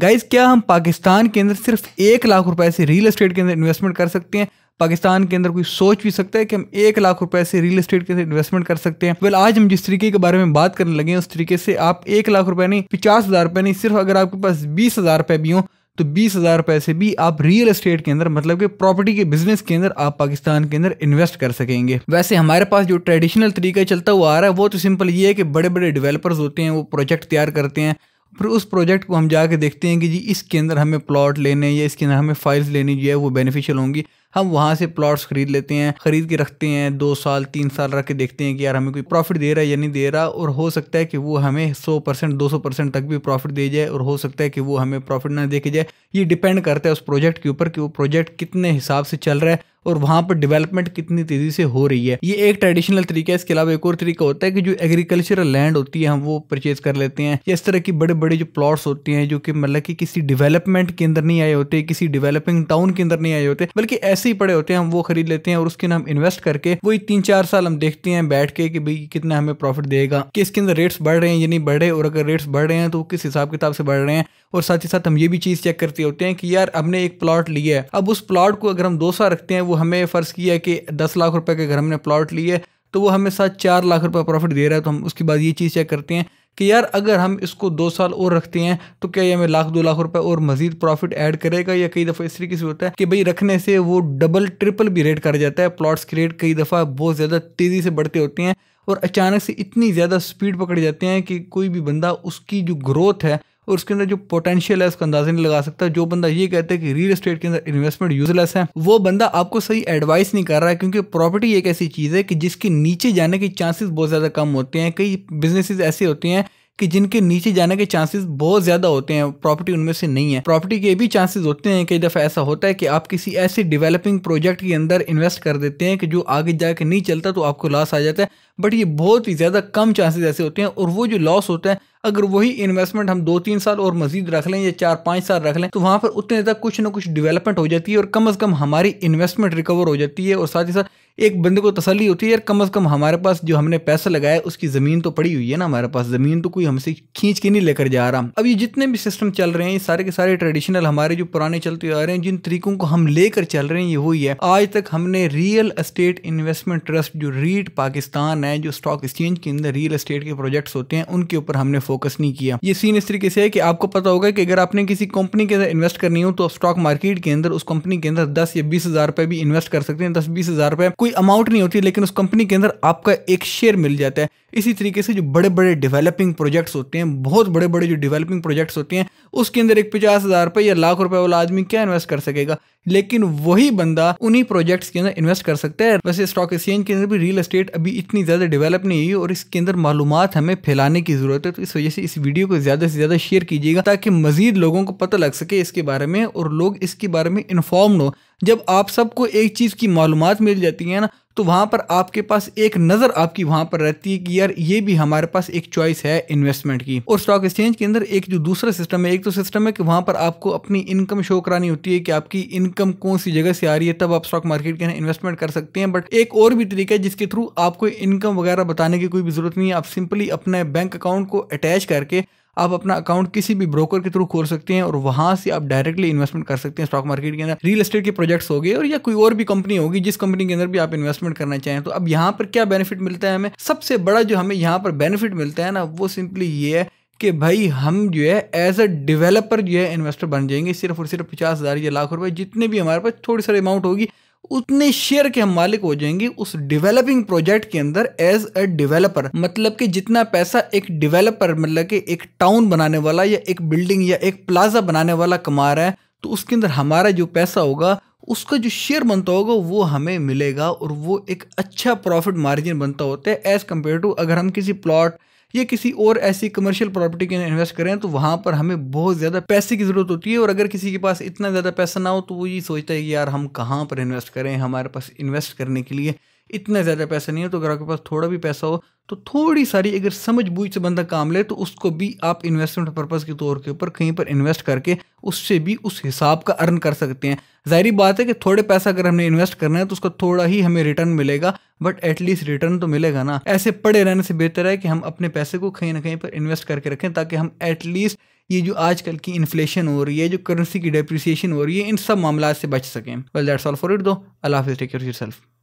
guys क्या हम पाकिस्तान के अंदर सिर्फ एक लाख रुपए से रियल एस्टेट के अंदर इन्वेस्टमेंट कर सकते हैं पाकिस्तान के अंदर कोई सोच भी सकता है कि हम एक लाख रुपए से रियल एस्टेट के अंदर इन्वेस्टमेंट कर सकते हैं वेल आज हम जिस तरीके के बारे में बात करने लगे हैं उस तरीके से आप एक लाख रुपए नहीं पचास हजार रुपए नहीं सिर्फ अगर आपके पास बीस हजार रुपए भी हों तो बीस हज़ार रुपए से भी आप रियल एस्टेट के अंदर मतलब कि प्रॉपर्टी के बिजनेस के अंदर आप पाकिस्तान के अंदर इन्वेस्ट कर सकेंगे वैसे हमारे पास जो ट्रेडिशनल तरीका चलता हुआ आ रहा है वो तो सिंपल ये है कि बड़े बड़े डेवलपर्स होते हैं वो प्रोजेक्ट तैयार करते हैं फिर उस प्रोजेक्ट को हम जाके देखते हैं कि जी इसके अंदर हमें प्लॉट लेने या इसके अंदर हमें फाइल्स लेनी जो है वो बेनिफिशियल होंगी हम वहाँ से प्लॉट्स खरीद लेते हैं ख़रीद के रखते हैं दो साल तीन साल रख के देखते हैं कि यार हमें कोई प्रॉफिट दे रहा है या नहीं दे रहा और हो सकता है कि वो हमें सौ परसेंट दो सौ परसेंट तक भी प्रॉफिट दे जाए और हो सकता है कि वो हमें प्रॉफिट ना दे के जाए ये डिपेंड करता है उस प्रोजेक्ट के ऊपर कि वो प्रोजेक्ट कितने हिसाब से चल रहा है और वहां पर डेवलपमेंट कितनी तेज़ी से हो रही है ये एक ट्रेडिशनल तरीका है इसके अलावा एक और तरीका होता है कि जो एग्रीकल्चरल लैंड होती है हम वो परचेज कर लेते हैं या इस तरह की बड़े बड़े जो प्लॉट्स होते हैं जो कि मतलब कि किसी डेवलपमेंट के अंदर नहीं आए होते किसी डेवलपिंग टाउन के अंदर नहीं आए होते बल्कि ऐसे ही पड़े होते हैं हम वो खरीद लेते हैं और उसके नाम इन्वेस्ट करके वही तीन चार साल हम देखते हैं बैठ के कि भाई कितना हमें प्रॉफिट देगा कि इसके अंदर रेट्स बढ़ रहे हैं या नहीं बढ़े और अगर रेट्स बढ़ रहे हैं तो किस हिसाब किताब से बढ़ रहे हैं और साथ ही साथ हम ये भी चीज़ चेक करते होते हैं कि यार हमने एक प्लॉट लिया है अब उस प्लॉट को अगर हम दो साल रखते हैं वो हमें फ़र्ज़ किया है कि दस लाख रुपये के अगर हमने प्लॉट लिया है तो वो हमें साथ चार लाख रुपये प्रॉफिट दे रहा है तो हम उसके बाद ये चीज़ चेक करते हैं कि यार अगर हम इसको दो साल और रखते हैं तो क्या ये हमें लाख दो लाख रुपए और मजीद प्रॉफिट ऐड करेगा या कई दफ़ा इस तरीके से होता है कि भाई रखने से वो डबल ट्रिपल भी रेट कर जाता है प्लॉट्स के रेट कई दफ़ा बहुत ज़्यादा तेज़ी से बढ़ते होते हैं और अचानक से इतनी ज़्यादा स्पीड पकड़ जाते हैं कि कोई भी बंदा उसकी जो ग्रोथ है और उसके अंदर जो पोटेंशियल है उसका अंदाजा नहीं लगा सकता जो बंदा ये कहता है कि रियल स्टेट के अंदर इन्वेस्टमेंट यूजलेस है वो बंदा आपको सही एडवाइस नहीं कर रहा है क्योंकि प्रॉपर्टी एक ऐसी चीज़ है कि जिसके नीचे जाने के चांसेस बहुत ज़्यादा कम होते हैं कई बिजनेस ऐसे होते हैं कि जिनके नीचे जाने के चांसेस बहुत ज़्यादा होते हैं प्रॉपर्टी उनमें से नहीं है प्रॉपर्टी के भी चांसेस होते हैं कई दफ़ा ऐसा होता है कि आप किसी ऐसे डेवलपिंग प्रोजेक्ट के अंदर इन्वेस्ट कर देते हैं कि जो आगे जाके नहीं चलता तो आपको लॉस आ जाता है बट ये बहुत ही ज़्यादा कम चांसेस ऐसे होते हैं और वो जो लॉस होता है अगर वही इन्वेस्टमेंट हम दो तीन साल और मजीद रख लें या चार पाँच साल रख लें तो वहाँ पर उतने तक कुछ ना कुछ डेवलपमेंट हो जाती है और कम अज़ कम हमारी इन्वेस्टमेंट रिकवर हो जाती है और साथ ही साथ एक बंदे को तसली होती है यार कम अज़ कम हमारे पास जो हमने पैसा लगाया उसकी ज़मीन तो पड़ी हुई है ना हमारे पास ज़मीन तो कोई हमसे खींच के नहीं लेकर जा रहा अब ये जितने भी सिस्टम चल रहे हैं ये सारे के सारे ट्रेडिशनल हमारे जो पुराने चलते आ रहे हैं जिन तरीकों को हम लेकर चल रहे हैं ये वही है आज तक हमने रियल इस्टेट इन्वेस्टमेंट ट्रस्ट जो रीट पाकिस्तान है जो स्टॉक एक्सचेंज के अंदर रियल इस्टेट के प्रोजेक्ट्स होते हैं उनके ऊपर हमने फोकस नहीं किया ये सीन इस तरीके से है कि आपको पता होगा कि अगर आपने किसी कंपनी के अंदर इन्वेस्ट करनी हो तो स्टॉक मार्केट के अंदर उस कंपनी के अंदर दस या बीस हजार रुपए भी इन्वेस्ट कर सकते हैं दस बीस हजार कोई अमाउंट नहीं होती लेकिन उस कंपनी के अंदर आपका एक शेयर मिल जाता है इसी तरीके से जो बड़े बड़े डेवलपिंग प्रोजेक्ट्स होते हैं बहुत बड़े बड़े जो डेवलपिंग प्रोजेक्ट्स होते हैं उसके अंदर एक पचास हज़ार रुपये या लाख रुपए वाला आदमी क्या इन्वेस्ट कर सकेगा लेकिन वही बंदा उन्हीं प्रोजेक्ट्स के अंदर इन्वेस्ट कर सकता है वैसे स्टॉक एक्सचेंज के अंदर भी रियल एस्टेट अभी इतनी ज़्यादा डेवलप नहीं हुई और इसके अंदर मालूम हमें फैलाने की ज़रूरत है तो इस वजह से इस वीडियो को ज़्यादा से ज़्यादा शेयर कीजिएगा ताकि मजीद लोगों को पता लग सके इसके बारे में और लोग इसके बारे में इन्फॉर्म हो जब आप सबको एक चीज़ की मालूम मिल जाती है ना तो वहाँ पर आपके पास एक नज़र आपकी वहाँ पर रहती है कि यार ये भी हमारे पास एक चॉइस है इन्वेस्टमेंट की और स्टॉक एक्सचेंज के अंदर एक जो दूसरा सिस्टम है एक तो सिस्टम है कि वहाँ पर आपको अपनी इनकम शो करानी होती है कि आपकी इनकम कौन सी जगह से आ रही है तब आप स्टॉक मार्केट के अंदर इन्वेस्टमेंट कर सकते हैं बट एक और भी तरीका है जिसके थ्रू आपको इनकम वगैरह बताने की कोई भी जरूरत नहीं है आप सिंपली अपने बैंक अकाउंट को अटैच करके आप अपना अकाउंट किसी भी ब्रोकर के थ्रू खोल सकते हैं और वहां से आप डायरेक्टली इन्वेस्टमेंट कर सकते हैं स्टॉक मार्केट के अंदर रियल एस्टेट के प्रोजेक्ट्स हो गए और या कोई और भी कंपनी होगी जिस कंपनी के अंदर भी आप इन्वेस्टमेंट करना चाहें तो अब यहाँ पर क्या बेनिफिट मिलता है हमें सबसे बड़ा जो हमें यहाँ पर बेनिफिट मिलता है ना वो सिंपली ये है कि भाई हम जो है एज अ डिवेलपर जो है इन्वेस्टर बन जाएंगे सिर्फ और सिर्फ पचास हज़ार या लाख रुपए जितने भी हमारे पास थोड़ी सारी अमाउंट होगी उतने शेयर के हम मालिक हो जाएंगे उस डेवलपिंग प्रोजेक्ट के अंदर एज अ डेवलपर मतलब कि जितना पैसा एक डेवलपर मतलब कि एक टाउन बनाने वाला या एक बिल्डिंग या एक प्लाजा बनाने वाला कमा रहा है तो उसके अंदर हमारा जो पैसा होगा उसका जो शेयर बनता होगा वो हमें मिलेगा और वो एक अच्छा प्रॉफिट मार्जिन बनता होता है एज़ कम्पेयर टू अगर हम किसी प्लॉट या किसी और ऐसी कमर्शियल प्रॉपर्टी के इन्वेस्ट करें तो वहाँ पर हमें बहुत ज़्यादा पैसे की ज़रूरत होती है और अगर किसी के पास इतना ज़्यादा पैसा ना हो तो वो ये सोचता है कि यार हम कहाँ पर इन्वेस्ट करें हमारे पास इन्वेस्ट करने के लिए इतना ज़्यादा पैसा नहीं हो तो अगर आपके पास थोड़ा भी पैसा हो तो थोड़ी सारी अगर समझ बूझ से बंदा काम ले तो उसको भी आप इन्वेस्टमेंट पर्पज़ के तौर के ऊपर कहीं पर इन्वेस्ट करके उससे भी उस हिसाब का अर्न कर सकते हैं जाहिर बात है कि थोड़े पैसा अगर हमने इन्वेस्ट करना है तो उसका थोड़ा ही हमें रिटर्न मिलेगा बट एटलीस्ट रिटर्न तो मिलेगा ना ऐसे पड़े रहने से बेहतर है कि हम अपने पैसे को कहीं ना कहीं पर इन्वेस्ट करके रखें ताकि हम एटलीस्ट ये जो आजकल की इन्फ्लेशन हो रही है जो करेंसी की डेप्रिसिएशन हो रही है इन सब मामला से बच सकें well that's all for it दो अल्लाह हाफिज टेक योर सेल्फ